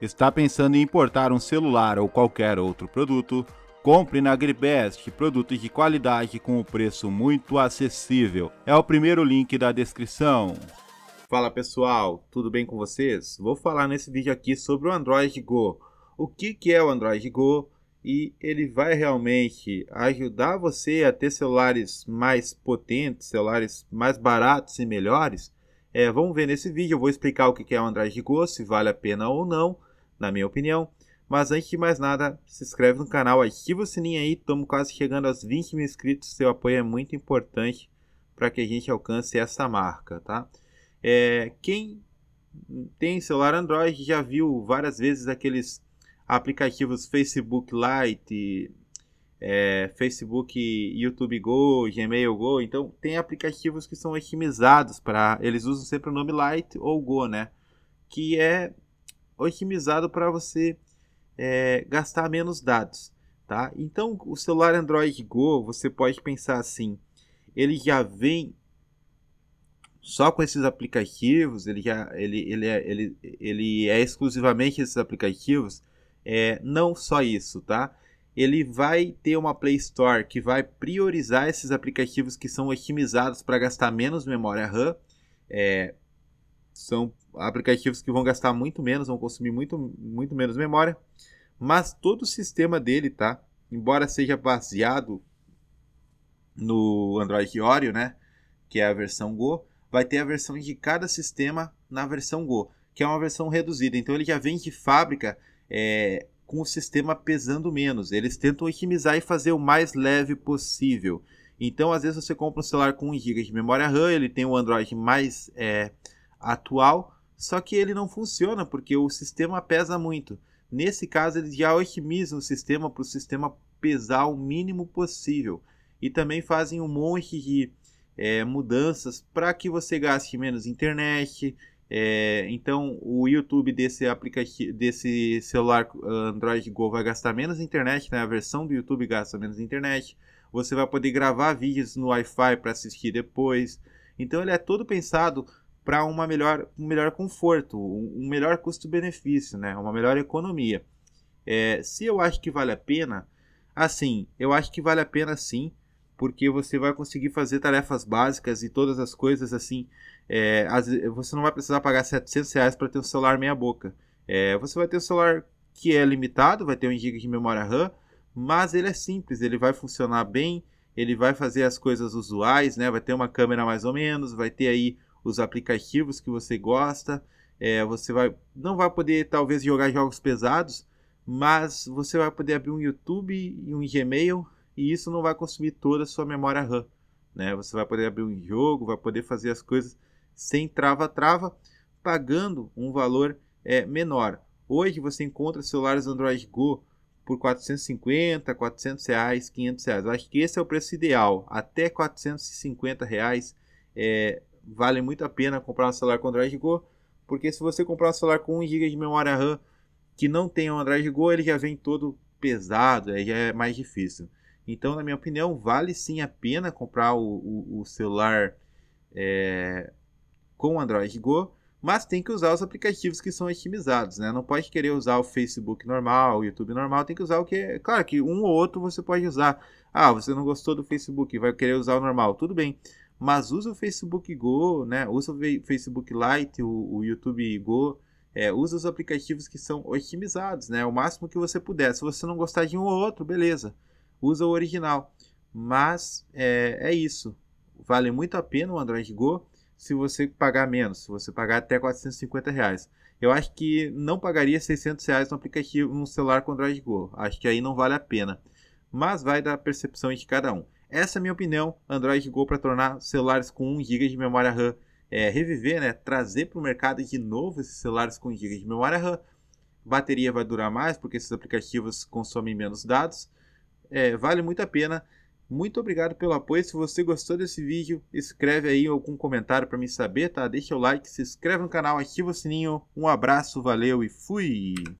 Está pensando em importar um celular ou qualquer outro produto? Compre na AgriBest produtos de qualidade com um preço muito acessível. É o primeiro link da descrição. Fala pessoal, tudo bem com vocês? Vou falar nesse vídeo aqui sobre o Android Go. O que, é o Android Go e ele vai realmente ajudar você a ter celulares mais potentes, celulares mais baratos e melhores? É, vamos ver nesse vídeo, eu vou explicar o que é o Android Go, se vale a pena ou não na minha opinião. Mas antes de mais nada, se inscreve no canal, ativa o sininho aí, estamos quase chegando aos 20 mil inscritos, seu apoio é muito importante para que a gente alcance essa marca, tá? É, quem tem celular Android já viu várias vezes aqueles aplicativos Facebook Lite, é, Facebook, YouTube Go, Gmail Go, então tem aplicativos que são otimizados para, eles usam sempre o nome Lite ou Go, né? Que é otimizado para você é, gastar menos dados. Tá? Então, o celular Android Go, você pode pensar assim, ele já vem só com esses aplicativos, ele, já, ele, ele, é, ele, ele é exclusivamente esses aplicativos, é, não só isso, tá? Ele vai ter uma Play Store que vai priorizar esses aplicativos que são otimizados para gastar menos memória RAM, é, são aplicativos que vão gastar muito menos, vão consumir muito, muito menos memória, mas todo o sistema dele, tá? Embora seja baseado no Android Oreo, né? Que é a versão Go, vai ter a versão de cada sistema na versão Go, que é uma versão reduzida. Então ele já vem de fábrica é, com o sistema pesando menos. Eles tentam otimizar e fazer o mais leve possível. Então, às vezes, você compra um celular com 1 GB de memória RAM, ele tem um Android mais é, atual, só que ele não funciona porque o sistema pesa muito. Nesse caso, eles já otimizam o sistema para o sistema pesar o mínimo possível e também fazem um monte de é, mudanças para que você gaste menos internet. É, então, o YouTube desse aplicativo, desse celular ah, Android Go vai gastar menos internet, né? A versão do YouTube gasta menos internet. Você vai poder gravar vídeos no Wi-Fi para assistir depois. Então, ele é todo pensado para uma melhor, um melhor conforto, um melhor custo-benefício, né? uma melhor economia. É, se eu acho que vale a pena, assim, eu acho que vale a pena sim, porque você vai conseguir fazer tarefas básicas e todas as coisas assim. É, as, você não vai precisar pagar 700 reais para ter um celular meia boca. É, você vai ter um celular que é limitado, vai ter um GB de memória RAM, mas ele é simples, ele vai funcionar bem, ele vai fazer as coisas usuais, né? Vai ter uma câmera mais ou menos, vai ter aí os aplicativos que você gosta. É, você vai, não vai poder talvez jogar jogos pesados, mas você vai poder abrir um YouTube e um Gmail e isso não vai consumir toda a sua memória RAM. Né? Você vai poder abrir um jogo, vai poder fazer as coisas sem trava-trava, pagando um valor é, menor. Hoje você encontra celulares Android Go por 450, 400 reais, 500 reais. Eu acho que esse é o preço ideal. Até 450 reais é, vale muito a pena comprar um celular com Android Go, porque se você comprar um celular com 1 GB de memória RAM que não tem um Android Go, ele já vem todo pesado, aí já é mais difícil. Então, na minha opinião, vale sim a pena comprar o, o, o celular é, com Android Go, mas tem que usar os aplicativos que são otimizados, né? Não pode querer usar o Facebook normal, o YouTube normal, tem que usar o que. Claro que um ou outro você pode usar. Ah, você não gostou do Facebook, vai querer usar o normal, tudo bem. Mas usa o Facebook Go, né? Usa o Facebook Lite, o, o YouTube Go. É, usa os aplicativos que são otimizados, né? O máximo que você puder. Se você não gostar de um ou outro, beleza. Usa o original. Mas é, é isso. Vale muito a pena o Android Go se você pagar menos, se você pagar até 450 reais. Eu acho que não pagaria 600 reais no aplicativo, um celular com Android Go. Acho que aí não vale a pena. Mas vai da percepção de cada um. Essa é a minha opinião. Android Go para tornar celulares com 1 GB de memória RAM é, reviver, né? Trazer para o mercado de novo esses celulares com 1 GB de memória RAM. Bateria vai durar mais porque esses aplicativos consomem menos dados. É, vale muito a pena. Muito obrigado pelo apoio. Se você gostou desse vídeo, escreve aí algum comentário para me saber, tá? Deixa o like, se inscreve no canal, ativa o sininho. Um abraço, valeu e fui!